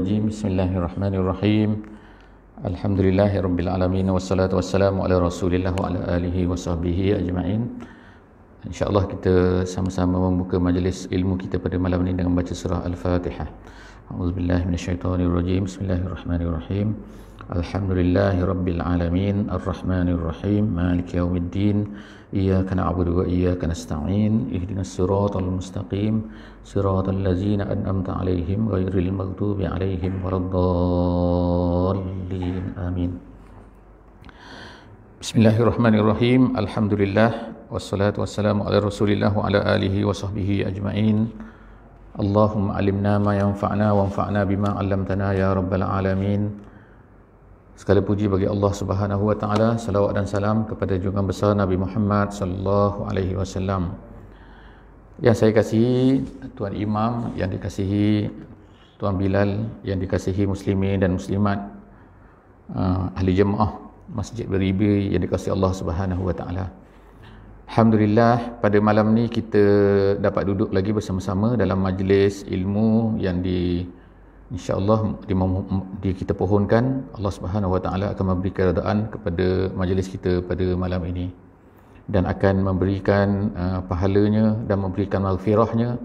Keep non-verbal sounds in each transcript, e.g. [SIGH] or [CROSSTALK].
rajim. Bismillahirrahmanirrahim. Alhamdulillahirrabbilalamin. Wassalatu wassalamu ala rasulillah wa ala alihi wa sahbihi ajma'in. InsyaAllah kita sama-sama membuka majlis ilmu kita pada malam ini dengan baca surah Al-Fatihah. A'udzubillahiminasyaitanirrajim. Bismillahirrahmanirrahim. Alhamdulillahirrabbilalamin. Ar-Rahmanirrahim. Malik yaumiddin. Alhamdulillahirrahmanirrahim. إياك نعبد وإياك نستعين اهدنا الصراط المستقيم صراط الذين أنعمت عليهم غير المغضوب عليهم ولا الضالين آمين بسم الله الرحمن الرحيم الحمد لله والصلاة والسلام على رسول الله وعلى آله وصحبه أجمعين اللهم علمنا ما ينفعنا وانفعنا بما علمتنا يا رب العالمين Sekali puji bagi Allah Subhanahu wa taala, selawat dan salam kepada junjungan besar Nabi Muhammad sallallahu alaihi wasallam. Yang saya kasihi tuan imam, yang dikasihi tuan Bilal, yang dikasihi muslimin dan muslimat uh, ahli jemaah Masjid Beribi yang dikasihi Allah Subhanahu wa taala. Alhamdulillah pada malam ni kita dapat duduk lagi bersama-sama dalam majlis ilmu yang di insyaallah di kita pohonkan Allah Subhanahu Wa Taala akan memberi keredaan kepada majlis kita pada malam ini dan akan memberikan uh, pahalanya dan memberikan maghfirahnya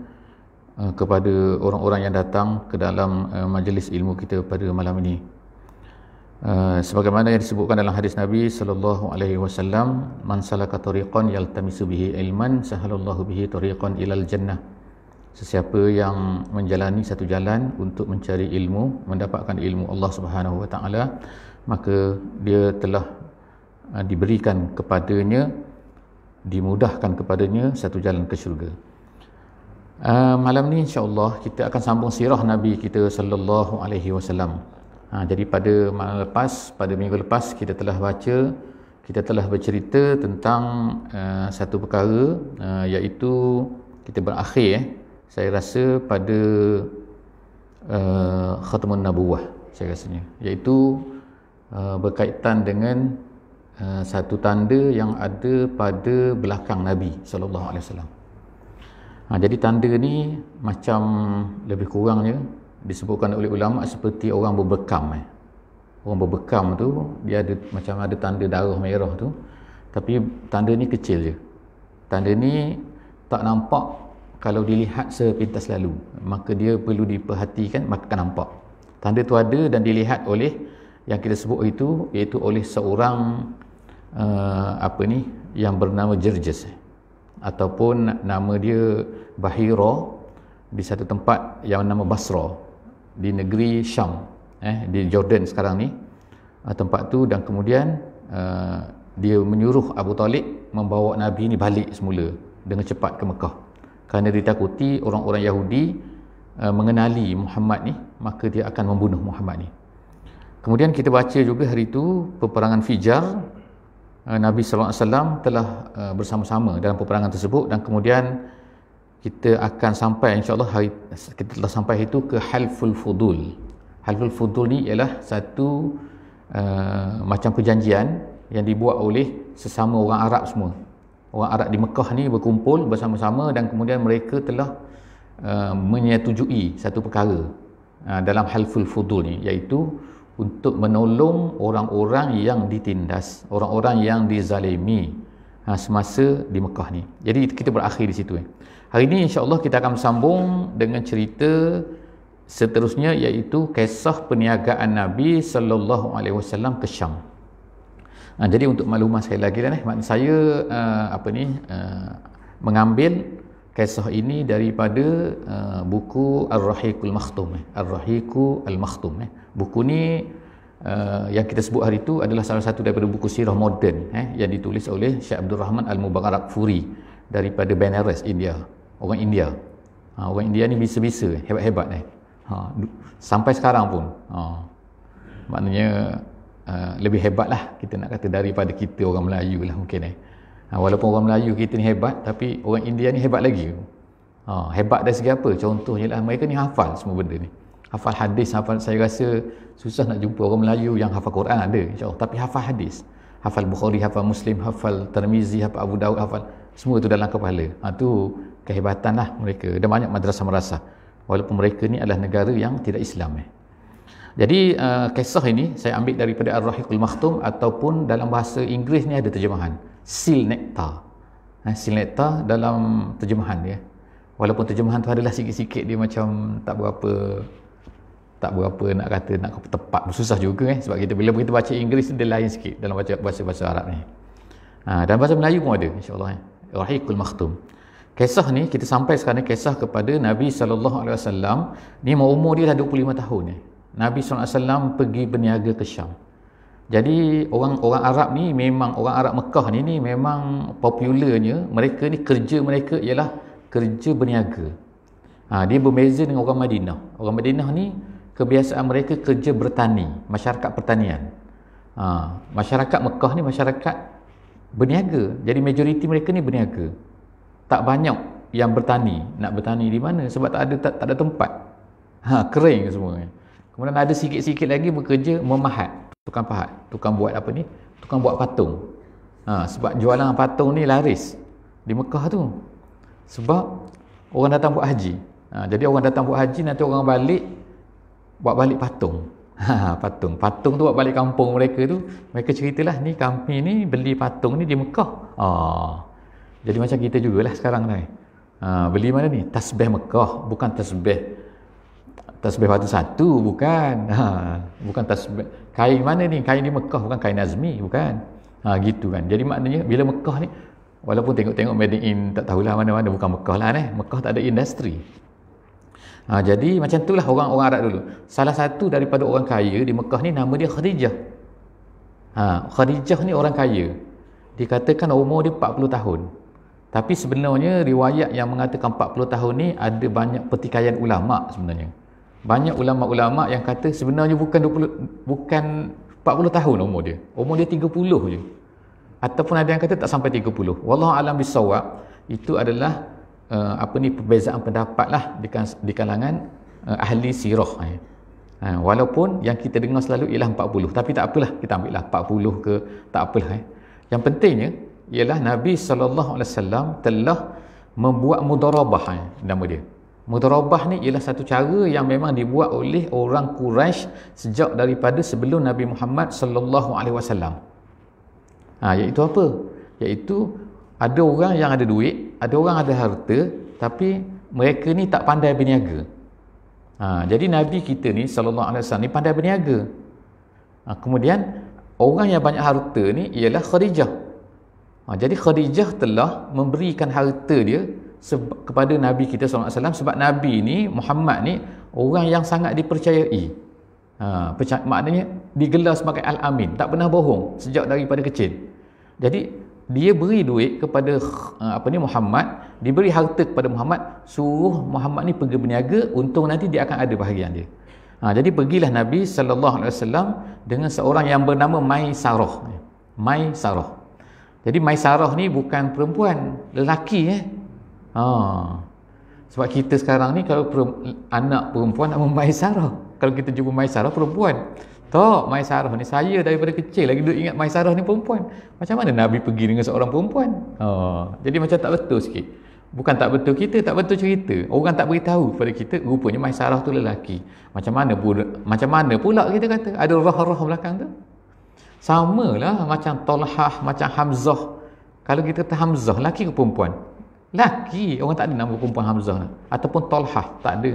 uh, kepada orang-orang yang datang ke dalam uh, majlis ilmu kita pada malam ini. Uh, sebagaimana yang disebutkan dalam hadis Nabi sallallahu alaihi wasallam man salaka tariqan yaltamisu bihi ilman sahalallahu bihi tariqan ilal jannah sesiapa yang menjalani satu jalan untuk mencari ilmu mendapatkan ilmu Allah Subhanahu wa taala maka dia telah uh, diberikan kepadanya dimudahkan kepadanya satu jalan ke syurga uh, malam ni insya Allah kita akan sambung sirah nabi kita sallallahu alaihi wasallam Ha, jadi pada malam lepas, pada minggu lepas kita telah baca, kita telah bercerita tentang uh, satu perkara uh, iaitu kita berakhir eh, saya rasa pada uh, khatamun nabuwah saya rasanya iaitu uh, berkaitan dengan uh, satu tanda yang ada pada belakang Nabi sallallahu alaihi wasallam. Ha, jadi tanda ni macam lebih kurangnya disebutkan oleh ulama seperti orang berbekam eh. Orang berbekam tu dia ada macam ada tanda darah merah tu tapi tanda ni kecil je. Tanda ni tak nampak kalau dilihat sepintas lalu maka dia perlu diperhatikan maka akan nampak tanda itu ada dan dilihat oleh yang kita sebut itu iaitu oleh seorang uh, apa ni yang bernama Jerjes ataupun nama dia Bahira di satu tempat yang nama Basra di negeri Syam eh di Jordan sekarang ni uh, tempat tu dan kemudian uh, dia menyuruh Abu Talib membawa Nabi ni balik semula dengan cepat ke Mekah kerana ditakuti orang-orang Yahudi uh, mengenali Muhammad ni maka dia akan membunuh Muhammad ni kemudian kita baca juga hari itu peperangan Fijar uh, Nabi SAW telah uh, bersama-sama dalam peperangan tersebut dan kemudian kita akan sampai insyaAllah hari, kita telah sampai itu ke Halful Fudul Halful Fudul ni ialah satu uh, macam perjanjian yang dibuat oleh sesama orang Arab semua orang Arab di Mekah ni berkumpul bersama-sama dan kemudian mereka telah uh, menyetujui satu perkara uh, dalam helful fudul ni iaitu untuk menolong orang-orang yang ditindas orang-orang yang dizalimi uh, semasa di Mekah ni jadi kita berakhir di situ eh. hari ini insyaAllah kita akan sambung dengan cerita seterusnya iaitu kisah perniagaan Nabi sallallahu alaihi wasallam ke Syam Ha, jadi untuk maklumat saya lagi lah eh, saya uh, apa ni uh, mengambil kisah ini daripada uh, buku Ar-Rahiqul Makhtum eh. Ar-Rahiqu Al-Makhtum eh. buku ni uh, yang kita sebut hari itu adalah salah satu daripada buku sirah moden eh, yang ditulis oleh Syekh Abdul Rahman Al-Mubarak Furi daripada Benares, India orang India ha, orang India ni bisa-bisa eh. hebat-hebat eh. ha, sampai sekarang pun ha, maknanya Ah, lebih hebat lah kita nak kata daripada kita orang Melayu lah mungkin eh. Ha, walaupun orang Melayu kita ni hebat tapi orang India ni hebat lagi. Ha, hebat dari segi apa? Contohnya lah mereka ni hafal semua benda ni. Hafal hadis, hafal saya rasa susah nak jumpa orang Melayu yang hafal Quran ada insyaAllah. Tapi hafal hadis. Hafal Bukhari, hafal Muslim, hafal Tirmizi, hafal Abu Dawud, hafal semua tu dalam kepala. Ha, tu kehebatan lah mereka. Ada banyak madrasah-madrasah. Walaupun mereka ni adalah negara yang tidak Islam eh. Jadi uh, kisah ini saya ambil daripada Ar-Rahiqul Makhtum ataupun dalam bahasa Inggeris ni ada terjemahan Sil Nectar. Ha, eh, Sil Nectar dalam terjemahan ya. Walaupun terjemahan tu adalah sikit-sikit dia macam tak berapa tak berapa nak kata nak tepat susah juga eh sebab kita bila kita baca Inggeris dia lain sikit dalam baca bahasa-bahasa Arab ni. Ha, dan bahasa Melayu pun ada Insyaallah allah eh. Rahiqul Makhtum. Kisah ni kita sampai sekarang ni kisah kepada Nabi saw. alaihi ni umur dia dah 25 tahun ni. Eh. Nabi SAW pergi berniaga ke Syam jadi orang orang Arab ni memang orang Arab Mekah ni ni memang popularnya mereka ni kerja mereka ialah kerja berniaga ha, dia berbeza dengan orang Madinah orang Madinah ni kebiasaan mereka kerja bertani masyarakat pertanian ha, masyarakat Mekah ni masyarakat berniaga jadi majoriti mereka ni berniaga tak banyak yang bertani nak bertani di mana sebab tak ada tak, tak ada tempat ha, kering semua ni. Kemudian ada sikit-sikit lagi bekerja memahat, tukang pahat, tukang buat apa ni? Tukang buat patung. Ha, sebab jualan patung ni laris di Mekah tu. Sebab orang datang buat haji. Ha, jadi orang datang buat haji nanti orang balik buat balik patung. [LAUGHS] Ha, patung. Patung tu buat balik kampung mereka tu. Mereka ceritalah ni kami ni beli patung ni di Mekah. Ha. Jadi macam kita jugalah sekarang ni. Ha, beli mana ni? Tasbih Mekah, bukan tasbih tasbih batu satu bukan ha, bukan tasbih kain mana ni kain di Mekah bukan kain Azmi bukan ha, gitu kan jadi maknanya bila Mekah ni walaupun tengok-tengok made in tak tahulah mana-mana bukan Mekah lah eh. Mekah tak ada industri ha, jadi macam tu lah orang-orang Arab dulu salah satu daripada orang kaya di Mekah ni nama dia Khadijah ha, Khadijah ni orang kaya dikatakan umur dia 40 tahun tapi sebenarnya riwayat yang mengatakan 40 tahun ni ada banyak pertikaian ulama sebenarnya banyak ulama-ulama yang kata sebenarnya bukan 20 bukan 40 tahun umur dia. Umur dia 30 je. Ataupun ada yang kata tak sampai 30. Wallahu alam bisawab itu adalah uh, apa ni perbezaan pendapat lah di, kal- di kalangan uh, ahli sirah ni. Eh. Ha, walaupun yang kita dengar selalu ialah 40 tapi tak apalah kita ambil lah 40 ke tak apalah eh. Yang pentingnya ialah Nabi saw telah membuat mudarabah eh, nama dia. Mudarabah ni ialah satu cara yang memang dibuat oleh orang Quraisy sejak daripada sebelum Nabi Muhammad sallallahu alaihi wasallam. Ha iaitu apa? Iaitu ada orang yang ada duit, ada orang ada harta tapi mereka ni tak pandai berniaga. Ha, jadi Nabi kita ni sallallahu alaihi wasallam ni pandai berniaga. Ha, kemudian orang yang banyak harta ni ialah Khadijah. Ha, jadi Khadijah telah memberikan harta dia kepada Nabi kita SAW sebab Nabi ni, Muhammad ni orang yang sangat dipercayai ha, maknanya digelar sebagai Al-Amin, tak pernah bohong sejak daripada kecil jadi dia beri duit kepada eh, apa ni Muhammad diberi harta kepada Muhammad suruh Muhammad ni pergi berniaga untung nanti dia akan ada bahagian dia ha, jadi pergilah Nabi sallallahu alaihi wasallam dengan seorang yang bernama Mai Saroh. Mai Saroh. jadi Maisarah ni bukan perempuan lelaki eh Ha. Sebab kita sekarang ni kalau per, anak perempuan nak memaisarah. Kalau kita jumpa maisarah perempuan. Tak, maisarah ni saya daripada kecil lagi duduk ingat maisarah ni perempuan. Macam mana Nabi pergi dengan seorang perempuan? Ha. Jadi macam tak betul sikit. Bukan tak betul kita, tak betul cerita. Orang tak beritahu kepada kita, rupanya maisarah tu lelaki. Macam mana pula, macam mana pula kita kata? Ada roh-roh belakang tu. Sama lah macam Tolhah, macam Hamzah. Kalau kita kata Hamzah, lelaki ke perempuan? Laki orang tak ada nama perempuan Hamzah ataupun Tolhah tak ada.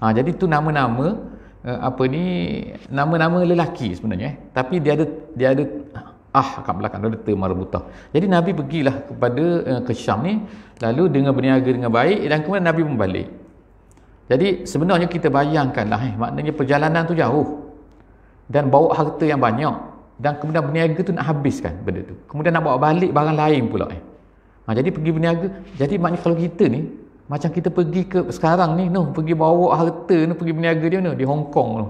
Ha, jadi tu nama-nama eh, apa ni nama-nama lelaki sebenarnya eh. Tapi dia ada dia ada ah, ah kat belakang ada ter marbutah. Jadi Nabi pergilah kepada eh, ke Syam ni lalu dengan berniaga dengan baik dan kemudian Nabi pun balik. Jadi sebenarnya kita bayangkanlah eh maknanya perjalanan tu jauh dan bawa harta yang banyak dan kemudian berniaga tu nak habiskan benda tu. Kemudian nak bawa balik barang lain pula eh. Ha, jadi pergi berniaga, jadi maknanya kalau kita ni, macam kita pergi ke sekarang ni, no, pergi bawa harta ni, pergi berniaga dia ni, di Hong Kong tu.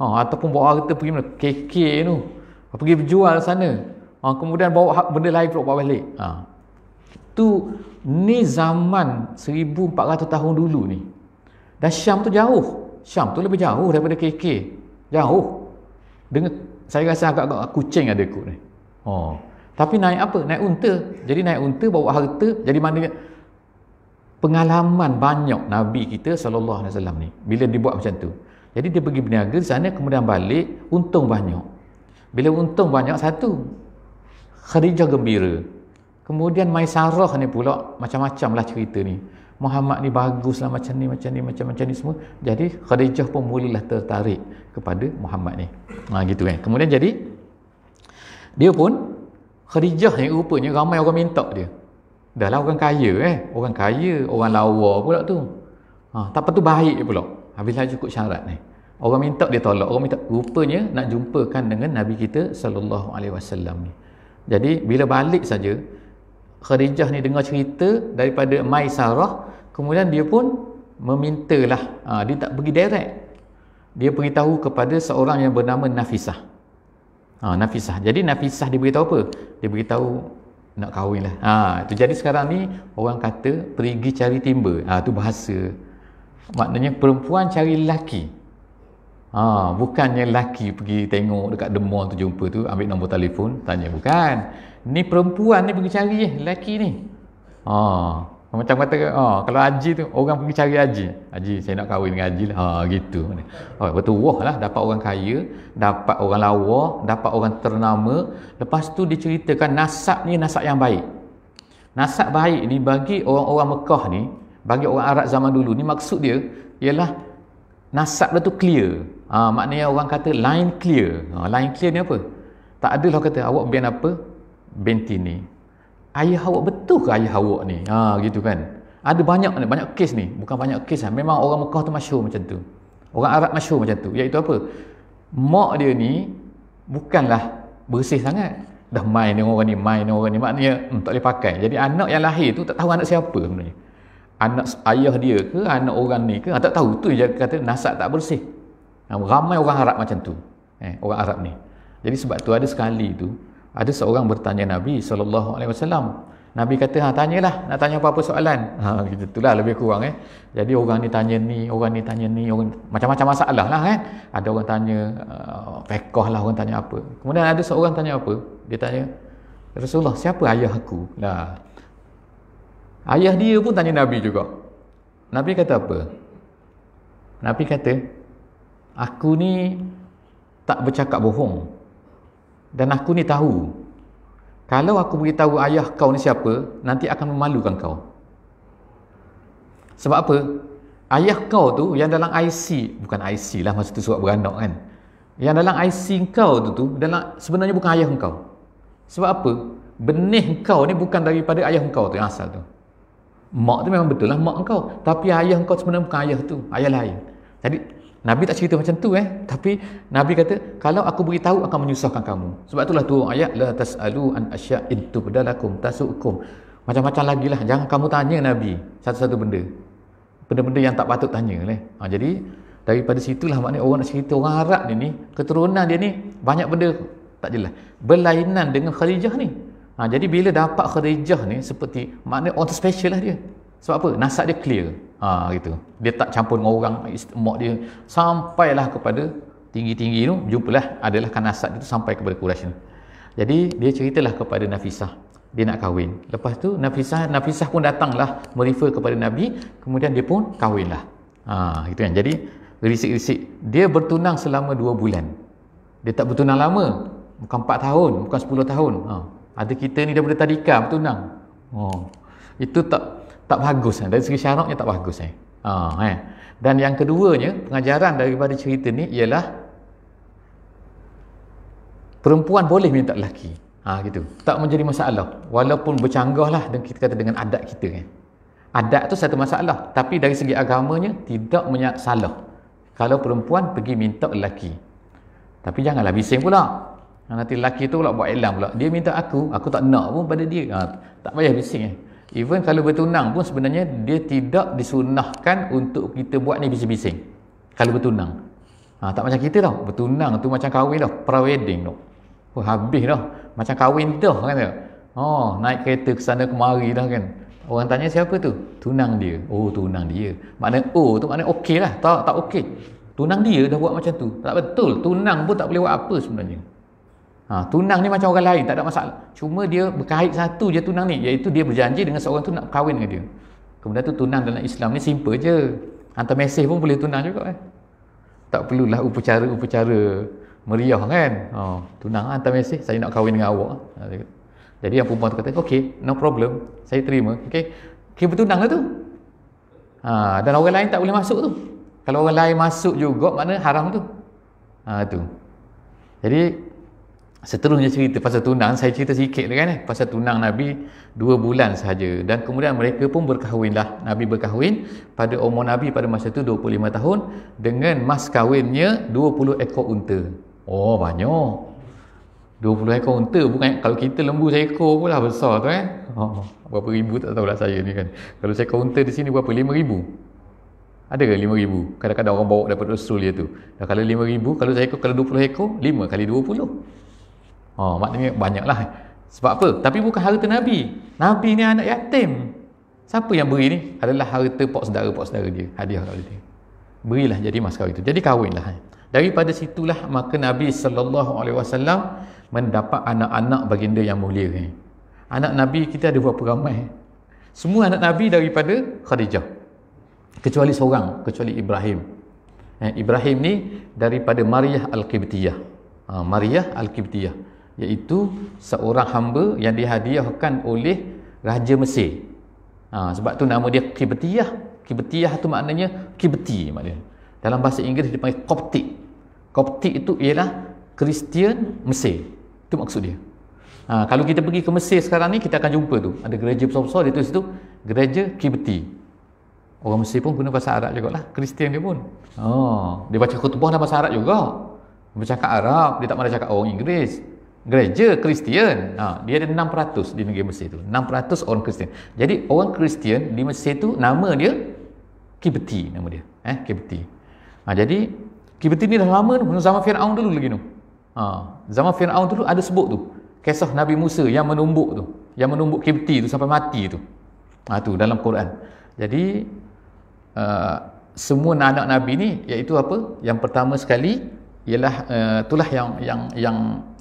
Ha, ataupun bawa harta pergi mana, KK tu. Ha, pergi berjual sana. Ha, kemudian bawa ha, benda lain pula bawa balik. Ha. Tu, ni zaman 1400 tahun dulu ni. Dan Syam tu jauh. Syam tu lebih jauh daripada KK. Jauh. Dengan, saya rasa agak-agak kucing ada kot ni. Oh. Ha. Tapi naik apa? Naik unta. Jadi naik unta bawa harta. Jadi mana pengalaman banyak Nabi kita sallallahu alaihi wasallam ni bila dia buat macam tu. Jadi dia pergi berniaga di sana kemudian balik untung banyak. Bila untung banyak satu Khadijah gembira. Kemudian Maisarah ni pula macam-macam lah cerita ni. Muhammad ni bagus lah macam ni, macam ni, macam-macam ni semua. Jadi Khadijah pun mulalah tertarik kepada Muhammad ni. Ha, gitu kan. Kemudian jadi dia pun Khadijah ni rupanya ramai orang minta dia. Dah lah orang kaya eh. Orang kaya, orang lawa pula tu. Ha, tak patut baik pula. Habislah cukup syarat ni. Orang minta dia tolak. Orang minta rupanya nak jumpakan dengan Nabi kita sallallahu alaihi wasallam ni. Jadi bila balik saja Khadijah ni dengar cerita daripada Mai Maisarah, kemudian dia pun memintalah. Ha, dia tak pergi direct. Dia beritahu kepada seorang yang bernama Nafisah. Ha, nafisah. Jadi nafisah diberitahu apa? Dia beritahu nak kahwin lah. Ha, itu jadi sekarang ni orang kata pergi cari timba. Ha, itu bahasa. Maknanya perempuan cari lelaki. Ha, bukannya lelaki pergi tengok dekat the tu jumpa tu ambil nombor telefon tanya bukan ni perempuan ni pergi cari eh, lelaki ni ha, macam kata, oh, kalau haji tu, orang pergi cari haji. Haji, saya nak kahwin dengan haji lah. Oh, gitu. Oh, betul, wah lah. Dapat orang kaya, dapat orang lawa, dapat orang ternama. Lepas tu diceritakan nasab ni nasab yang baik. Nasab baik ni bagi orang-orang Mekah ni, bagi orang Arab zaman dulu ni maksud dia ialah nasab dia tu clear. Ha, maknanya orang kata line clear. Ha, line clear ni apa? Tak ada lah kata awak bin apa? Binti ni ayah awak betul ke ayah awak ni ha gitu kan ada banyak ni banyak kes ni bukan banyak kes lah memang orang Mekah tu masyhur macam tu orang Arab masyhur macam tu iaitu apa mak dia ni bukanlah bersih sangat dah main dengan orang ni main dengan orang ni maknanya hmm, tak boleh pakai jadi anak yang lahir tu tak tahu anak siapa sebenarnya anak ayah dia ke anak orang ni ke ha, tak tahu tu dia kata nasab tak bersih ha, ramai orang Arab macam tu eh, orang Arab ni jadi sebab tu ada sekali tu ada seorang bertanya Nabi sallallahu alaihi wasallam. Nabi kata, "Ha tanyalah, nak tanya apa-apa soalan." Ha gitu itulah lebih kurang eh. Jadi orang ni tanya ni, orang ni tanya ni, orang macam-macam masalah lah kan. Ada orang tanya uh, fekoh lah orang tanya apa. Kemudian ada seorang tanya apa? Dia tanya, "Rasulullah, siapa ayah aku?" Nah, Ayah dia pun tanya Nabi juga. Nabi kata apa? Nabi kata, "Aku ni tak bercakap bohong." dan aku ni tahu kalau aku beritahu ayah kau ni siapa nanti akan memalukan kau sebab apa ayah kau tu yang dalam IC bukan IC lah masa tu surat beranak kan yang dalam IC kau tu, tu dalam, sebenarnya bukan ayah kau sebab apa benih kau ni bukan daripada ayah kau tu yang asal tu mak tu memang betul lah mak kau tapi ayah kau sebenarnya bukan ayah tu ayah lain jadi Nabi tak cerita macam tu eh. Tapi Nabi kata, kalau aku beritahu akan menyusahkan kamu. Sebab itulah turun ayat, la tas'alu an asya' intu pedalakum tasu'ukum. Macam-macam lagi lah. Jangan kamu tanya Nabi satu-satu benda. Benda-benda yang tak patut tanya. Eh. Ha, jadi, daripada situlah maknanya orang nak cerita, orang Arab dia ni, keturunan dia ni, banyak benda tak jelas. Berlainan dengan Khadijah ni. Ha, jadi, bila dapat Khadijah ni, seperti maknanya orang tu special lah dia. Sebab apa? Nasab dia clear. Ha, gitu. Dia tak campur dengan orang mak dia. Sampailah kepada tinggi-tinggi tu, jumpalah adalah kan nasab dia tu sampai kepada Quraish ni. Jadi, dia ceritalah kepada Nafisah. Dia nak kahwin. Lepas tu, Nafisah, Nafisah pun datanglah merifer kepada Nabi. Kemudian dia pun kahwinlah. Ha, gitu kan. Jadi, risik-risik. Dia bertunang selama dua bulan. Dia tak bertunang lama. Bukan empat tahun, bukan sepuluh tahun. Ha. Ada kita ni daripada tadika bertunang. Oh. Itu tak tak bagus eh. dari segi syaraknya tak bagus eh. Ha, eh. dan yang keduanya pengajaran daripada cerita ni ialah perempuan boleh minta lelaki ha, gitu. tak menjadi masalah walaupun bercanggah lah dengan, kita kata dengan adat kita eh. adat tu satu masalah tapi dari segi agamanya tidak menyak salah kalau perempuan pergi minta lelaki tapi janganlah bising pula nanti lelaki tu pula buat elam pula dia minta aku aku tak nak pun pada dia ha, tak payah bising eh even kalau bertunang pun sebenarnya dia tidak disunahkan untuk kita buat ni bising-bising kalau bertunang ha, tak macam kita tau bertunang tu macam kahwin tau pra-wedding tau pun oh, habis dah macam kahwin dah kan tu oh naik kereta ke sana kemari dah kan orang tanya siapa tu tunang dia oh tunang dia makna oh tu makna okey lah tak tak okey tunang dia dah buat macam tu tak betul tunang pun tak boleh buat apa sebenarnya Ha, tunang ni macam orang lain, tak ada masalah. Cuma dia berkait satu je tunang ni, iaitu dia berjanji dengan seorang tu nak berkahwin dengan dia. Kemudian tu tunang dalam Islam ni simple je. Hantar mesej pun boleh tunang juga eh. Tak perlulah upacara-upacara meriah kan. Ha, tunang hantar mesej, saya nak kahwin dengan awak. Ha, Jadi yang perempuan tu kata, okey, no problem. Saya terima, Okay, Kira bertunang lah tu. Ha, dan orang lain tak boleh masuk tu. Kalau orang lain masuk juga, mana haram tu. Ha, tu. Jadi Seterusnya cerita pasal tunang, saya cerita sikit kan eh, pasal tunang Nabi dua bulan sahaja. Dan kemudian mereka pun berkahwin lah. Nabi berkahwin pada umur Nabi pada masa itu 25 tahun dengan mas kahwinnya 20 ekor unta. Oh banyak. 20 ekor unta bukan kalau kita lembu seekor pun lah besar tu kan? Oh, berapa ribu tak tahulah saya ni kan. Kalau saya seekor unta di sini berapa? 5 ribu. Ada ke 5 ribu? Kadang-kadang orang bawa daripada Australia tu. Dan kalau 5 ribu, kalau saya seekor, kalau 20 ekor, 5 kali 20. Oh, ha, maknanya banyaklah. Eh. Sebab apa? Tapi bukan harta Nabi. Nabi ni anak yatim. Siapa yang beri ni? Adalah harta pak saudara pak saudara dia. Hadiah kepada dia. Berilah jadi mas kahwin itu. Jadi kahwinlah. Eh. Daripada situlah maka Nabi sallallahu alaihi wasallam mendapat anak-anak baginda yang mulia ni. Eh. Anak Nabi kita ada berapa ramai? Semua anak Nabi daripada Khadijah. Kecuali seorang, kecuali Ibrahim. Ibrahim ni daripada Maryah Al-Qibtiyah. Ha, Maryah Al-Qibtiyah iaitu seorang hamba yang dihadiahkan oleh Raja Mesir ha, sebab tu nama dia Kibetiyah Kibetiyah tu maknanya Kibeti maknanya. dalam bahasa Inggeris dia panggil Koptik Koptik itu ialah Kristian Mesir itu maksud dia ha, kalau kita pergi ke Mesir sekarang ni kita akan jumpa tu ada gereja besar-besar dia situ. gereja Kibeti orang Mesir pun guna bahasa Arab juga lah Kristian dia pun oh, dia baca khutbah dalam bahasa Arab juga bercakap Arab dia tak pandai cakap orang Inggeris gereja Kristian. Ha, dia ada 6% di negeri Mesir tu. 6% orang Kristian. Jadi orang Kristian di Mesir tu nama dia Kibeti nama dia. Eh, Kibeti. Ha, jadi Kibeti ni dah lama tu. Zaman Fir'aun dulu lagi tu. Ha, zaman Fir'aun dulu ada sebut tu. Kisah Nabi Musa yang menumbuk tu. Yang menumbuk Kibeti tu sampai mati tu. Ha, tu dalam Quran. Jadi uh, semua anak anak Nabi ni iaitu apa? Yang pertama sekali ialah uh, itulah yang yang yang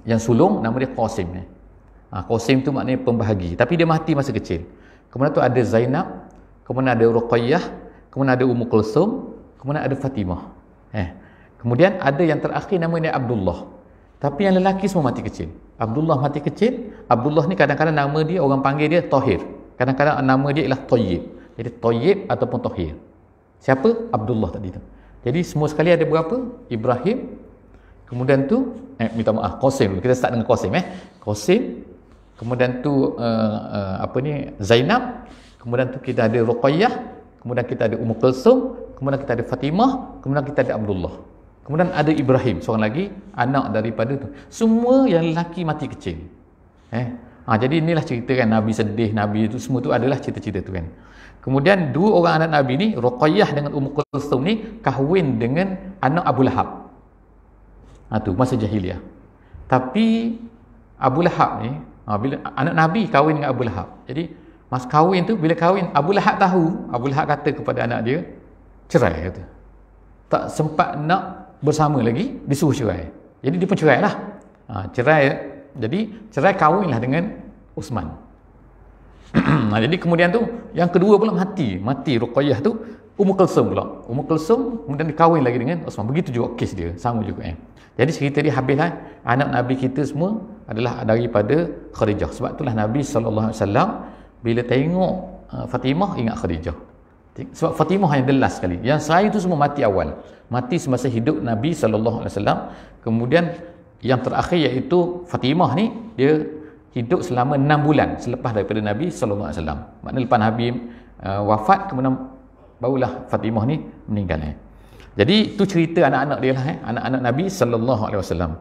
yang sulung nama dia Qasim ni. Ha, Qasim tu maknanya pembahagi tapi dia mati masa kecil. Kemudian tu ada Zainab, kemudian ada Ruqayyah, kemudian ada Ummu Kulsum, kemudian ada Fatimah. Eh. Kemudian ada yang terakhir nama dia Abdullah. Tapi yang lelaki semua mati kecil. Abdullah mati kecil. Abdullah ni kadang-kadang nama dia orang panggil dia Tahir. Kadang-kadang nama dia ialah Tayyib. Jadi Tayyib ataupun Tahir. Siapa? Abdullah tadi tu. Jadi semua sekali ada berapa? Ibrahim, Kemudian tu, eh, minta maaf, Qasim. Kita start dengan Qasim eh. Qasim. Kemudian tu, uh, uh, apa ni, Zainab. Kemudian tu kita ada Ruqayyah. Kemudian kita ada Ummu Kulsum. Kemudian kita ada Fatimah. Kemudian kita ada Abdullah. Kemudian ada Ibrahim, seorang lagi, anak daripada tu. Semua yang lelaki mati kecil. Eh? Ha, jadi inilah cerita kan, Nabi sedih, Nabi itu, semua tu adalah cerita-cerita tu kan. Kemudian dua orang anak Nabi ni, Ruqayyah dengan Ummu Kulsum ni, kahwin dengan anak Abu Lahab. Ha, tu, masa jahiliah. Tapi, Abu Lahab ni, ha, bila anak Nabi kahwin dengan Abu Lahab. Jadi, masa kahwin tu, bila kahwin, Abu Lahab tahu, Abu Lahab kata kepada anak dia, cerai, kata. Tak sempat nak bersama lagi, disuruh cerai. Jadi, dia pun cerai lah. Ha, cerai, jadi, cerai kahwinlah dengan Usman. nah, [CLEARS THROAT] ha, jadi kemudian tu yang kedua pula mati, mati Ruqayyah tu Umar Kulsum pula. Umar Kulsum kemudian dikahwin lagi dengan Osman. Begitu juga kes dia. Sama juga. Eh. Jadi cerita dia habis lah. Anak Nabi kita semua adalah daripada Khadijah. Sebab itulah Nabi SAW bila tengok uh, Fatimah, ingat Khadijah. Sebab Fatimah yang the sekali. Yang saya itu semua mati awal. Mati semasa hidup Nabi SAW. Kemudian yang terakhir iaitu Fatimah ni, dia hidup selama 6 bulan selepas daripada Nabi SAW. Maknanya lepas Nabi uh, wafat, kemudian barulah Fatimah ni meninggal eh. Jadi tu cerita anak-anak dia lah eh. Anak-anak Nabi sallallahu alaihi wasallam.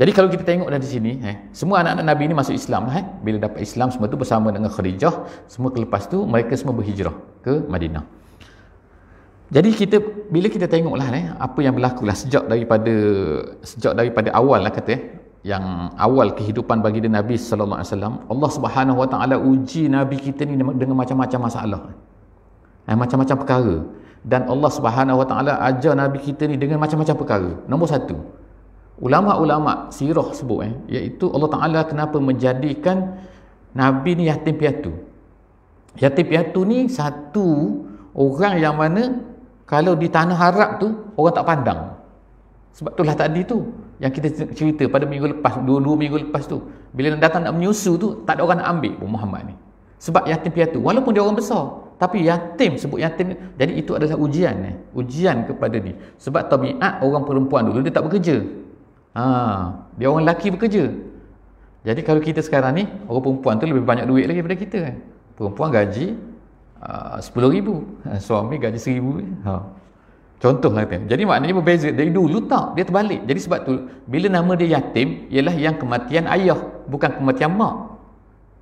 Jadi kalau kita tengok dari sini eh, semua anak-anak Nabi ni masuk Islam lah eh. Bila dapat Islam semua tu bersama dengan Khadijah, semua kelepas tu mereka semua berhijrah ke Madinah. Jadi kita bila kita tengoklah eh, apa yang berlaku lah sejak daripada sejak daripada awal lah kata eh, yang awal kehidupan baginda Nabi sallallahu alaihi wasallam Allah Subhanahu wa taala uji Nabi kita ni dengan macam-macam masalah eh, macam-macam perkara dan Allah Subhanahu Wa Taala ajar nabi kita ni dengan macam-macam perkara nombor satu ulama-ulama sirah sebut eh iaitu Allah Taala kenapa menjadikan nabi ni yatim piatu yatim piatu ni satu orang yang mana kalau di tanah Arab tu orang tak pandang sebab itulah tadi tu yang kita cerita pada minggu lepas dua-dua minggu lepas tu bila datang nak menyusu tu tak ada orang nak ambil pun Muhammad ni sebab yatim piatu walaupun dia orang besar tapi yatim sebut yatim jadi itu adalah ujian eh? ujian kepada ni sebab tabiat orang perempuan dulu dia tak bekerja ha, dia orang lelaki bekerja jadi kalau kita sekarang ni orang perempuan tu lebih banyak duit lagi daripada kita kan perempuan gaji ah, uh, 10 ribu ha, suami gaji 1 ribu ha. contoh lah kan? jadi maknanya berbeza dari dulu tak dia terbalik jadi sebab tu bila nama dia yatim ialah yang kematian ayah bukan kematian mak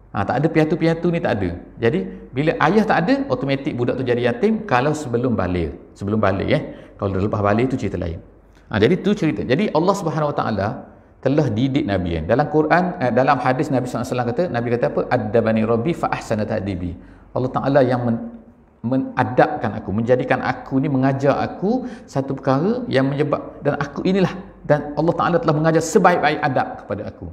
Ha, tak ada piatu-piatu ni tak ada. Jadi bila ayah tak ada, automatik budak tu jadi yatim kalau sebelum balik. Sebelum balik eh. Kalau dah lepas balik tu cerita lain. Ha, jadi tu cerita. Jadi Allah Subhanahu Wa Taala telah didik Nabi kan. Dalam Quran, eh, dalam hadis Nabi SAW kata, Nabi kata apa? Adabani Rabbi fa ahsana ta'dibi. Allah Taala yang men menadabkan aku, menjadikan aku ni mengajar aku satu perkara yang menyebab dan aku inilah dan Allah Taala telah mengajar sebaik-baik adab kepada aku.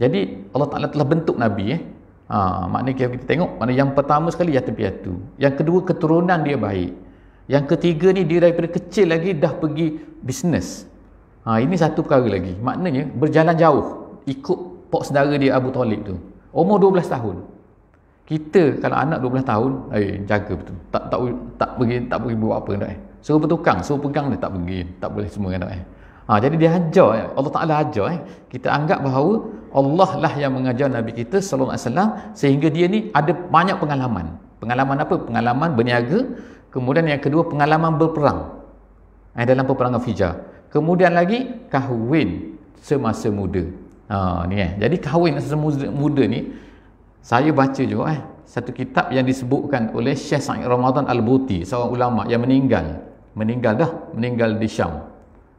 Jadi Allah Taala telah bentuk Nabi eh. Ha, maknanya kita tengok mana yang pertama sekali yatim piatu yang kedua keturunan dia baik yang ketiga ni dia daripada kecil lagi dah pergi bisnes ha, ini satu perkara lagi maknanya berjalan jauh ikut pok sedara dia Abu Talib tu umur 12 tahun kita kalau anak 12 tahun eh jaga betul tak tak tak pergi tak pergi buat apa dah kan, eh suruh bertukang suruh pegang dia tak pergi tak boleh semua kan eh Ha, jadi dia ajar, eh? Allah Ta'ala ajar. Eh? Kita anggap bahawa Allah lah yang mengajar Nabi kita Sallallahu Alaihi Wasallam sehingga dia ni ada banyak pengalaman. Pengalaman apa? Pengalaman berniaga. Kemudian yang kedua, pengalaman berperang. Eh, dalam peperangan Fijar. Kemudian lagi, kahwin semasa muda. Ha, ni eh. Jadi kahwin semasa muda, ni, saya baca juga eh satu kitab yang disebutkan oleh Syekh Sa'id Ramadan Al-Buti seorang ulama yang meninggal meninggal dah meninggal di Syam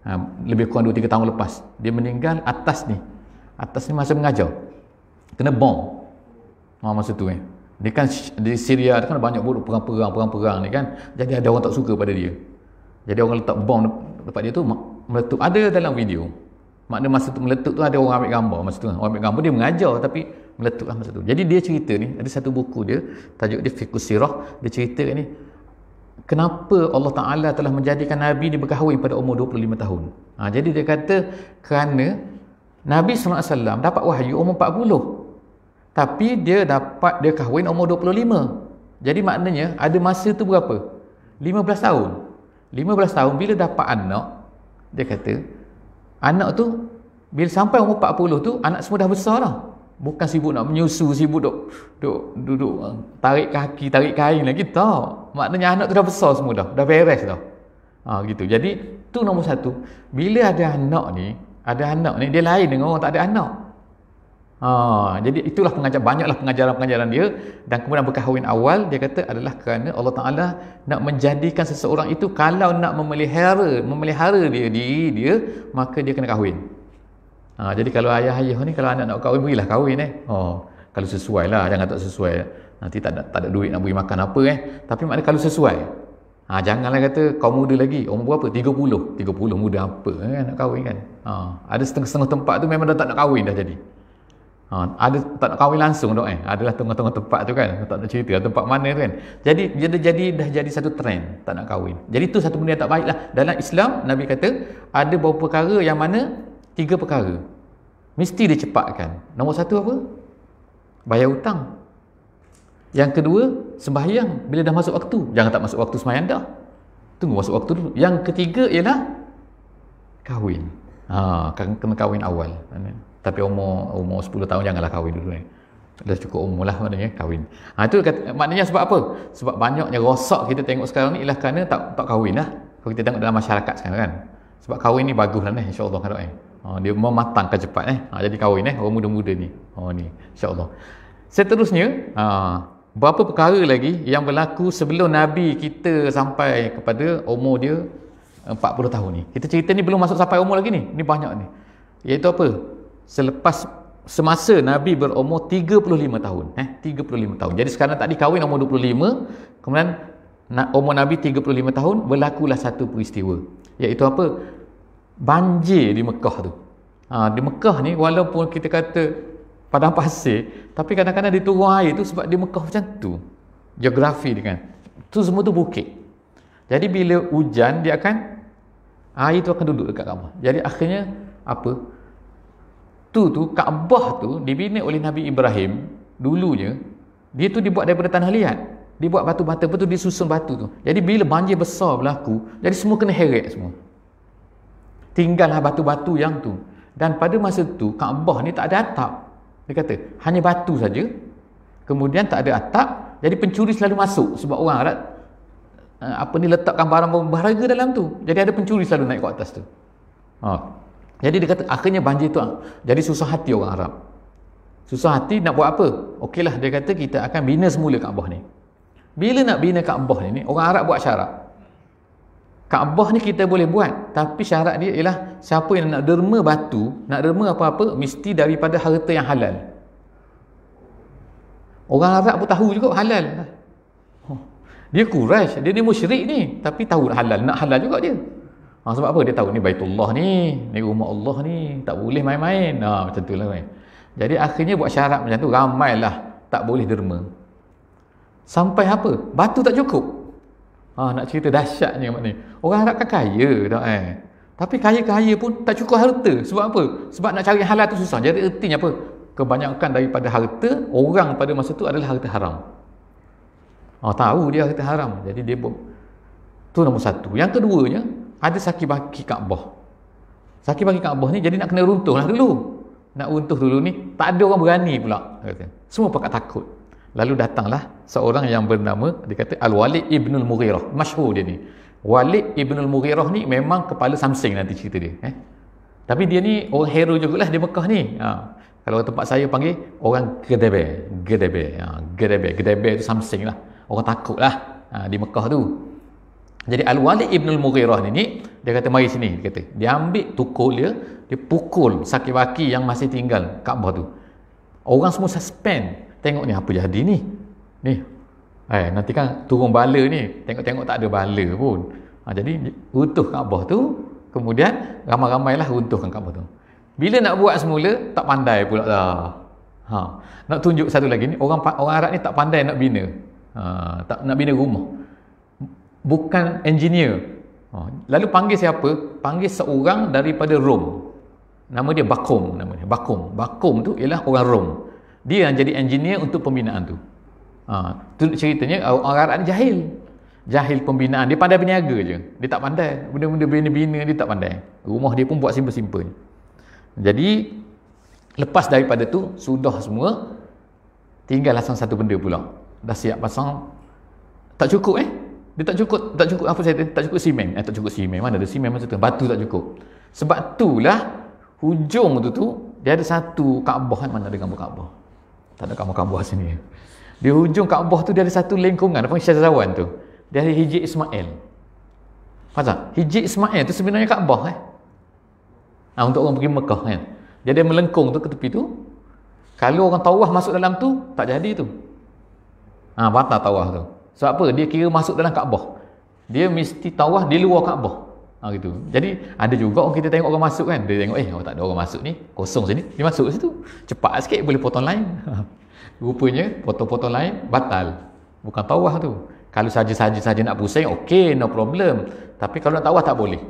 Ha, lebih kurang 2-3 tahun lepas dia meninggal atas ni atas ni masa mengajar kena bom ha, masa tu eh. dia kan di Syria dia kan banyak buruk perang-perang perang-perang ni kan jadi ada orang tak suka pada dia jadi orang letak bom tempat dia tu meletup ada dalam video makna masa tu meletup tu ada orang ambil gambar masa tu orang ambil gambar dia mengajar tapi meletup lah masa tu jadi dia cerita ni ada satu buku dia tajuk dia Fikus Sirah dia cerita ni kenapa Allah Ta'ala telah menjadikan Nabi ni berkahwin pada umur 25 tahun ha, jadi dia kata kerana Nabi SAW dapat wahyu umur 40 tapi dia dapat dia kahwin umur 25 jadi maknanya ada masa tu berapa? 15 tahun 15 tahun bila dapat anak dia kata anak tu bila sampai umur 40 tu anak semua dah besar lah Bukan sibuk nak menyusu, sibuk duduk, duduk, eh, duduk tarik kaki, tarik kain lagi. Tak. Maknanya anak tu dah besar semua dah. Dah beres dah. Ha, gitu. Jadi, tu nombor satu. Bila ada anak ni, ada anak ni, dia lain dengan orang tak ada anak. Ha, jadi, itulah pengajar, banyaklah pengajaran-pengajaran dia. Dan kemudian berkahwin awal, dia kata adalah kerana Allah Ta'ala nak menjadikan seseorang itu kalau nak memelihara, memelihara dia, diri dia, maka dia kena kahwin. Ha, jadi kalau ayah ayah ni kalau anak nak kahwin berilah kahwin eh. Oh, kalau sesuai lah jangan tak sesuai. Nanti tak ada, tak ada duit nak beri makan apa eh. Tapi maknanya kalau sesuai. Ha, janganlah kata kau muda lagi. Umur berapa? 30. 30 muda apa eh, nak kahwin kan. Ha, ada setengah-setengah tempat tu memang dah tak nak kahwin dah jadi. Ha, ada tak nak kahwin langsung dok eh. Adalah tengah-tengah tempat tu kan. Tak nak cerita lah tempat mana tu kan. Jadi jadi jadi dah jadi satu trend tak nak kahwin. Jadi tu satu benda yang tak baiklah. Dalam Islam Nabi kata ada beberapa perkara yang mana tiga perkara mesti dia cepatkan nombor satu apa? bayar hutang yang kedua sembahyang bila dah masuk waktu jangan tak masuk waktu semayang dah tunggu masuk waktu dulu yang ketiga ialah kahwin ha, kan kena kahwin awal tapi umur umur 10 tahun janganlah kahwin dulu eh. dah cukup umur lah maknanya eh, kahwin ha, itu maknanya sebab apa? sebab banyaknya rosak kita tengok sekarang ni ialah kerana tak, tak kahwin lah kalau kita tengok dalam masyarakat sekarang kan sebab kahwin ni bagus lah ni eh, insyaAllah kan eh. Ha, dia memang matang kan cepat eh. Ha, jadi kahwin eh orang muda-muda ni. Ha ni. insya Seterusnya, ha, berapa perkara lagi yang berlaku sebelum Nabi kita sampai kepada umur dia 40 eh, tahun ni. Kita cerita ni belum masuk sampai umur lagi ni. Ni banyak ni. Iaitu apa? Selepas semasa Nabi berumur 35 tahun. Eh, 35 tahun. Jadi sekarang tadi kahwin umur 25. Kemudian umur Nabi 35 tahun berlakulah satu peristiwa. Iaitu apa? banjir di Mekah tu ha, di Mekah ni walaupun kita kata padang pasir tapi kadang-kadang dia turun air tu sebab di Mekah macam tu geografi dia kan tu semua tu bukit jadi bila hujan dia akan air tu akan duduk dekat Kaabah jadi akhirnya apa tu tu Kaabah tu dibina oleh Nabi Ibrahim dulunya dia tu dibuat daripada tanah liat dibuat batu-batu betul disusun batu tu jadi bila banjir besar berlaku jadi semua kena heret semua tinggallah batu-batu yang tu dan pada masa tu Kaabah ni tak ada atap dia kata hanya batu saja kemudian tak ada atap jadi pencuri selalu masuk sebab orang Arab eh, apa ni letakkan barang berharga dalam tu jadi ada pencuri selalu naik ke atas tu ha. jadi dia kata akhirnya banjir tu ah, jadi susah hati orang Arab susah hati nak buat apa okeylah dia kata kita akan bina semula Kaabah ni bila nak bina Kaabah ni orang Arab buat syarat Kaabah ni kita boleh buat tapi syarat dia ialah siapa yang nak derma batu nak derma apa-apa mesti daripada harta yang halal orang Arab pun tahu juga halal oh, dia kurash dia ni musyrik ni tapi tahu halal nak halal juga dia ha, sebab apa dia tahu ni baitullah ni ni rumah Allah ni tak boleh main-main ha, macam tu lah jadi akhirnya buat syarat macam tu ramailah tak boleh derma sampai apa batu tak cukup Ha, nak cerita dahsyatnya mak ni. Orang harapkan kaya tak eh. Tapi kaya-kaya pun tak cukup harta. Sebab apa? Sebab nak cari halal tu susah. Jadi ertinya apa? Kebanyakan daripada harta, orang pada masa tu adalah harta haram. Ha, tahu dia harta haram. Jadi dia pun... Itu nombor satu. Yang keduanya, ada sakit bagi Kaabah. Sakit bagi Kaabah ni jadi nak kena runtuh lah dulu. Nak runtuh dulu ni, tak ada orang berani pula. Semua pakat takut. Lalu datanglah seorang yang bernama dikata Al-Walid Ibnul Mughirah. Masyhur dia ni. Walid Ibnul Mughirah ni memang kepala Samsung nanti cerita dia, eh. Tapi dia ni old hero jugalah di Mekah ni. Ha. Kalau tempat saya panggil orang Gedebe, Gedebe, ha. Gedebe, Gedebe tu Samsung lah. Orang takutlah ha. di Mekah tu. Jadi Al-Walid Ibnul Mughirah ni, ni dia kata mari sini dia kata. Dia ambil tukul dia, dia pukul sakit baki yang masih tinggal Kaabah tu. Orang semua suspend tengok ni apa jadi ni ni eh nanti kan turun bala ni tengok-tengok tak ada bala pun ha, jadi utuh Kaabah tu kemudian ramai-ramailah utuhkan Kaabah tu bila nak buat semula tak pandai pula dah ha nak tunjuk satu lagi ni orang orang Arab ni tak pandai nak bina ha tak nak bina rumah bukan engineer ha, lalu panggil siapa panggil seorang daripada Rom nama dia Bakum dia Bakum Bakum tu ialah orang Rom dia yang jadi engineer untuk pembinaan tu ha, tu ceritanya orang Arab ni jahil jahil pembinaan dia pandai berniaga je dia tak pandai benda-benda bina-bina dia tak pandai rumah dia pun buat simple-simple jadi lepas daripada tu sudah semua tinggal asal satu benda pula dah siap pasang tak cukup eh dia tak cukup tak cukup apa saya tak cukup simen eh tak cukup simen mana ada simen macam tu batu tak cukup sebab itulah hujung tu tu dia ada satu Kaabah kan mana ada gambar Kaabah tak ada kamu Kaabah sini. Di hujung Kaabah tu dia ada satu lingkungan apa Syazawan tu. Dia ada Hijri Ismail. Faham tak? Hijri Ismail tu sebenarnya Kaabah eh. Ha, untuk orang pergi Mekah kan. Jadi melengkung tu ke tepi tu. Kalau orang tawah masuk dalam tu, tak jadi tu. Ah ha, batal tawah tu. Sebab apa? Dia kira masuk dalam Kaabah. Dia mesti tawah di luar Kaabah. Ha, gitu. Jadi ada juga orang kita tengok orang masuk kan. Dia tengok eh oh, tak ada orang masuk ni. Kosong sini. Dia masuk situ. Cepat sikit boleh potong lain. [LAUGHS] Rupanya potong-potong lain batal. Bukan tawah tu. Kalau saja-saja-saja nak pusing, okey, no problem. Tapi kalau nak tawah tak boleh.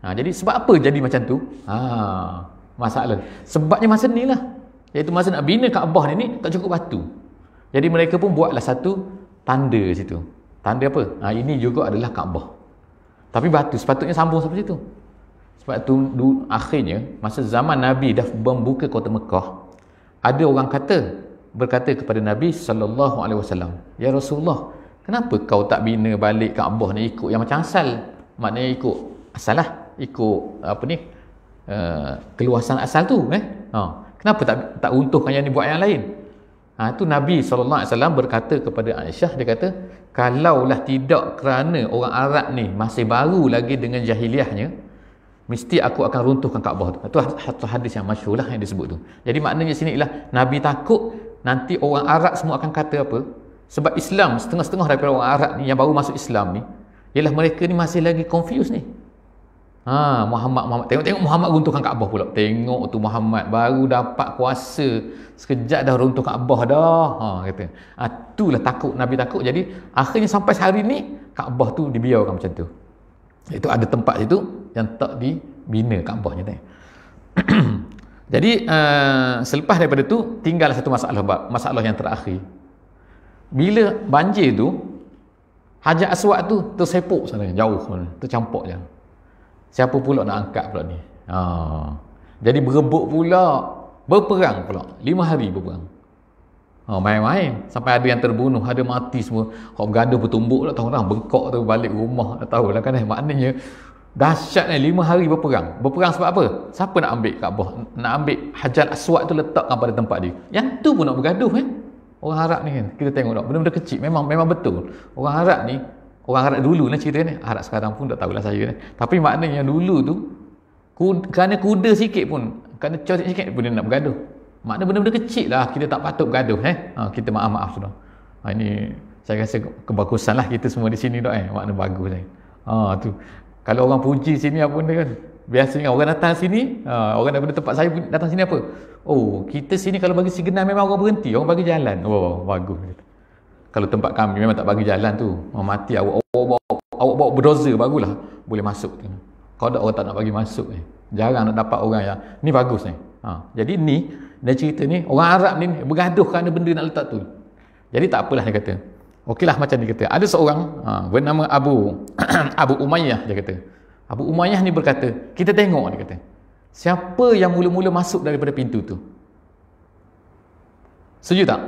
Ha, jadi sebab apa jadi macam tu? Ha, masalah. Sebabnya masa ni lah. Iaitu masa nak bina Kaabah ni, ni tak cukup batu. Jadi mereka pun buatlah satu tanda situ. Tanda apa? Ha, ini juga adalah Kaabah. Tapi batu sepatutnya sambung sampai situ. Sebab tu du, akhirnya masa zaman Nabi dah membuka kota Mekah, ada orang kata berkata kepada Nabi sallallahu alaihi wasallam, "Ya Rasulullah, kenapa kau tak bina balik Kaabah ni ikut yang macam asal?" Maknanya ikut asal lah, ikut apa ni? Uh, keluasan asal tu eh. Ha. Kenapa tak tak runtuhkan yang ni buat yang lain? Ha, tu Nabi SAW berkata kepada Aisyah, dia kata, kalaulah tidak kerana orang Arab ni masih baru lagi dengan jahiliahnya, mesti aku akan runtuhkan Kaabah tu. Itu ha, satu hadis yang masyur lah yang disebut tu. Jadi maknanya sini ialah Nabi takut nanti orang Arab semua akan kata apa? Sebab Islam, setengah-setengah daripada orang Arab ni yang baru masuk Islam ni, ialah mereka ni masih lagi confused ni. Ha, Muhammad, Muhammad. Tengok, tengok Muhammad runtuhkan Kaabah pula. Tengok tu Muhammad baru dapat kuasa. Sekejap dah runtuh Kaabah dah. Ha, kata. Ha, itulah takut. Nabi takut. Jadi, akhirnya sampai hari ni, Kaabah tu dibiarkan macam tu. Itu ada tempat situ yang tak dibina Kaabahnya. tu. [CLEARS THROAT] Jadi, uh, selepas daripada tu, tinggal satu masalah. Masalah yang terakhir. Bila banjir tu, Hajar Aswad tu tersepuk sana. Jauh. Tercampuk je siapa pula nak angkat pula ni ha. jadi berebut pula berperang pula lima hari berperang ha, main-main sampai ada yang terbunuh ada mati semua orang bergaduh bertumbuk lah tahu lah bengkok tu balik rumah tak lah, tahu lah kan eh. maknanya dahsyat ni eh. lima hari berperang berperang sebab apa siapa nak ambil Kaabah nak ambil hajat aswad tu letakkan pada tempat dia yang tu pun nak bergaduh kan eh. orang harap ni kan kita tengok tak benda-benda kecil memang memang betul orang harap ni Orang Arab dulu lah cerita ni. Arab sekarang pun tak tahulah saya ni. Tapi maknanya dulu tu, kuda, kerana kuda sikit pun, kerana cowok sikit pun dia nak bergaduh. Maknanya benda-benda kecil lah, kita tak patut bergaduh. Eh? Ha, kita maaf-maaf sudah. Ha, ini saya rasa kebagusan lah kita semua di sini dok eh. Makna bagus ni. Eh. Ha, tu. Kalau orang puji sini apa benda kan. Biasanya orang datang sini, ha, orang daripada tempat saya datang sini apa? Oh, kita sini kalau bagi signal memang orang berhenti. Orang bagi jalan. Oh, bagus kalau tempat kami memang tak bagi jalan tu orang mati awak awak bawa awak bawa berdoza barulah boleh masuk tu kalau dah orang tak nak bagi masuk ni jarang nak dapat orang yang ni bagus ni ha. jadi ni dia cerita ni orang Arab ni bergaduh kerana benda nak letak tu jadi tak apalah dia kata okeylah macam dia kata ada seorang ha, bernama Abu [CLEARS THROAT] Abu Umayyah dia kata Abu Umayyah ni berkata kita tengok dia kata siapa yang mula-mula masuk daripada pintu tu setuju tak?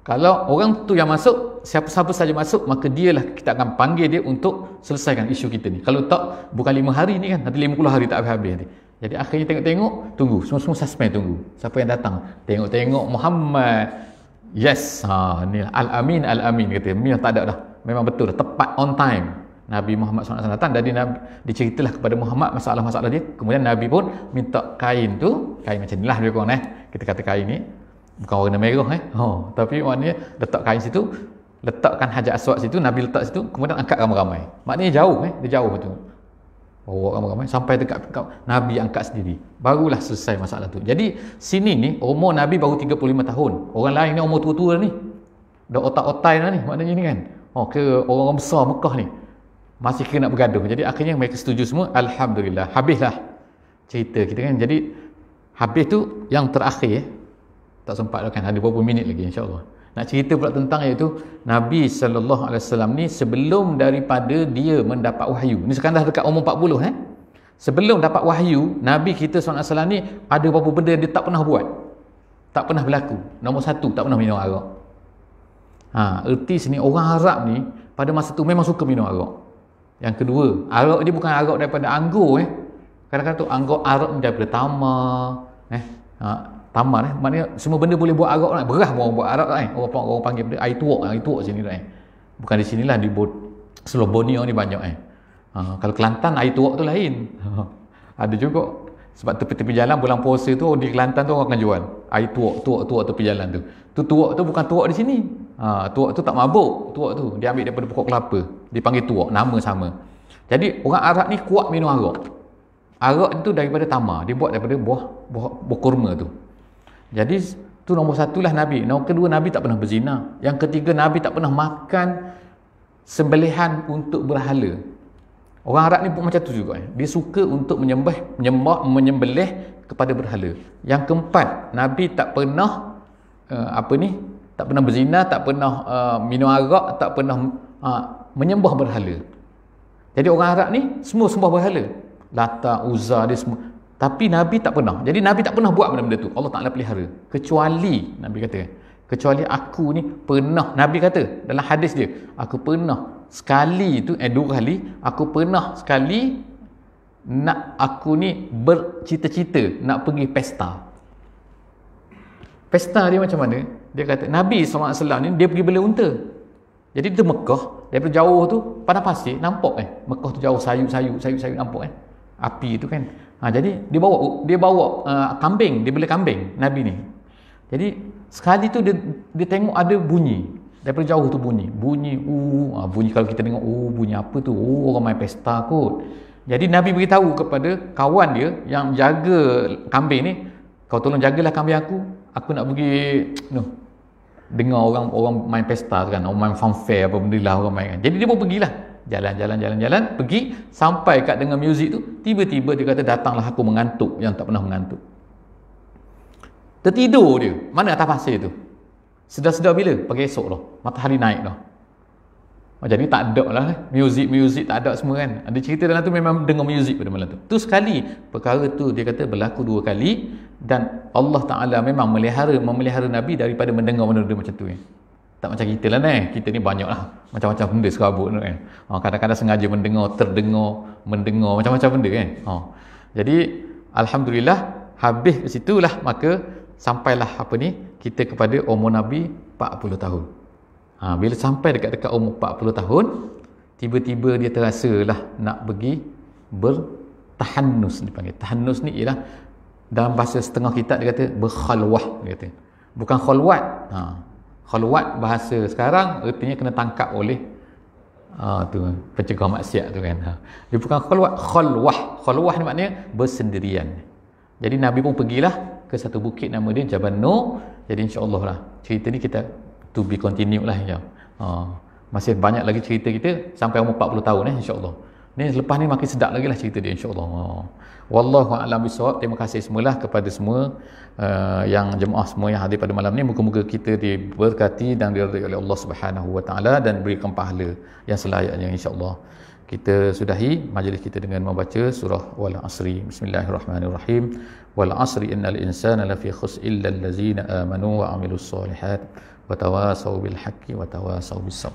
kalau orang tu yang masuk siapa-siapa saja masuk maka dia lah kita akan panggil dia untuk selesaikan isu kita ni kalau tak bukan lima hari ni kan nanti lima puluh hari tak habis-habis nanti jadi akhirnya tengok-tengok tunggu semua-semua suspend tunggu siapa yang datang tengok-tengok Muhammad yes ha, ni lah. Al-Amin Al-Amin kata ni tak ada dah memang betul dah tepat on time Nabi Muhammad SAW datang jadi Nabi, diceritalah kepada Muhammad masalah-masalah dia kemudian Nabi pun minta kain tu kain macam ni lah kurang eh kita kata kain ni bukan warna merah eh oh, tapi maknanya letak kain situ letakkan hajat aswad situ nabi letak situ kemudian angkat ramai-ramai maknanya jauh eh dia jauh tu oh, bawa ramai-ramai sampai dekat kau nabi angkat sendiri barulah selesai masalah tu jadi sini ni umur nabi baru 35 tahun orang lain ni umur tua-tua ni dah otak-otai dah ni maknanya ni kan oh ke orang-orang besar Mekah ni masih kena nak bergaduh jadi akhirnya mereka setuju semua alhamdulillah habislah cerita kita kan jadi habis tu yang terakhir tak sempat lah kan ada beberapa minit lagi insyaAllah nak cerita pula tentang iaitu Nabi saw ni sebelum daripada dia mendapat wahyu. Ni sekarang dah dekat umur 40 eh. Sebelum dapat wahyu, Nabi kita saw ni ada beberapa benda yang dia tak pernah buat. Tak pernah berlaku. Nombor satu, tak pernah minum arak. Ha, erti sini orang Arab ni pada masa tu memang suka minum arak. Yang kedua, arak dia bukan arak daripada anggur eh. Kadang-kadang tu anggur arak daripada tamar eh. Ha, taman eh maknanya semua benda boleh buat arak lah berah orang buat arak lah eh orang, orang panggil benda air tuak air tuak sini lah eh bukan di sinilah di bot Slobonia ni banyak eh uh, kalau Kelantan air tuak tu lain [LAUGHS] ada juga sebab tepi-tepi jalan bulan puasa tu di Kelantan tu orang akan jual air tuak tuak tuak tepi jalan tu tu tuak tu bukan tuak di sini uh, ha, tuak tu tak mabuk tuak tu dia ambil daripada pokok kelapa dipanggil tuak nama sama jadi orang Arab ni kuat minum arak arak tu daripada tamar dia buat daripada buah buah, buah kurma tu jadi tu nombor lah Nabi nombor kedua Nabi tak pernah berzina yang ketiga Nabi tak pernah makan sembelihan untuk berhala orang Arab ni pun macam tu juga eh. dia suka untuk menyembah menyembah menyembelih kepada berhala yang keempat Nabi tak pernah uh, apa ni tak pernah berzina tak pernah uh, minum arak tak pernah uh, menyembah berhala jadi orang Arab ni semua sembah berhala Lata, Uzza dia semua tapi Nabi tak pernah jadi Nabi tak pernah buat benda-benda tu Allah Ta'ala pelihara kecuali Nabi kata kecuali aku ni pernah Nabi kata dalam hadis dia aku pernah sekali tu eh dua kali aku pernah sekali nak aku ni bercita-cita nak pergi pesta pesta dia macam mana dia kata Nabi SAW ni dia pergi beli unta jadi dia Mekah daripada jauh tu pada pasir nampak eh Mekah tu jauh sayu-sayu sayu-sayu nampak eh api tu kan Ha, jadi dia bawa dia bawa uh, kambing, dia beli kambing Nabi ni. Jadi sekali tu dia dia tengok ada bunyi. Daripada jauh tu bunyi. Bunyi uh, uh bunyi kalau kita tengok uh bunyi apa tu? Uh orang main pesta kot. Jadi Nabi beritahu kepada kawan dia yang jaga kambing ni, kau tolong jagalah kambing aku. Aku nak pergi [TSK] noh dengar orang orang main pesta tu kan, orang main funfair apa benda lah orang main kan. Jadi dia pun pergilah jalan jalan jalan jalan pergi sampai kat dengan muzik tu tiba-tiba dia kata datanglah aku mengantuk yang tak pernah mengantuk tertidur dia mana atas pasir tu sedar-sedar bila pagi esok lah matahari naik lah macam ni tak ada lah eh. muzik-muzik tak ada semua kan ada cerita dalam tu memang dengar muzik pada malam tu tu sekali perkara tu dia kata berlaku dua kali dan Allah Ta'ala memang melihara memelihara Nabi daripada mendengar benda-benda macam tu ni eh tak macam kita lah eh. kita ni banyak lah macam-macam benda serabut tu kan eh. ha, kadang-kadang sengaja mendengar terdengar mendengar macam-macam benda kan ha. jadi Alhamdulillah habis ke situ lah maka sampailah apa ni kita kepada umur Nabi 40 tahun ha, bila sampai dekat-dekat umur 40 tahun tiba-tiba dia terasa lah nak pergi bertahannus dipanggil Tahanus ni ialah dalam bahasa setengah kitab dia kata berkhalwah dia kata bukan khalwat ha, khulwat bahasa sekarang ertinya kena tangkap oleh ah uh, tu pencegah maksiat tu kan ha. dia bukan khulwat khulwah khulwah ni maknanya bersendirian jadi Nabi pun pergilah ke satu bukit nama dia Jabal Nur jadi insyaAllah lah cerita ni kita to be continue lah ya. Uh, masih banyak lagi cerita kita sampai umur 40 tahun eh insyaAllah Ni lepas ni makin sedap lagi lah cerita dia insya-Allah. Wallahu a'lam bissawab. Terima kasih semulalah kepada semua uh, yang jemaah semua yang hadir pada malam ni. Moga-moga kita diberkati dan diberkati oleh Allah Subhanahu wa taala dan diberikan pahala yang selayaknya insya-Allah. Kita sudahi majlis kita dengan membaca surah Wal Asri. Bismillahirrahmanirrahim. Wal Asri innal insana lafi khusr illa allazina amanu wa amilus solihat wa tawasaw bil haqqi wa tawasaw bis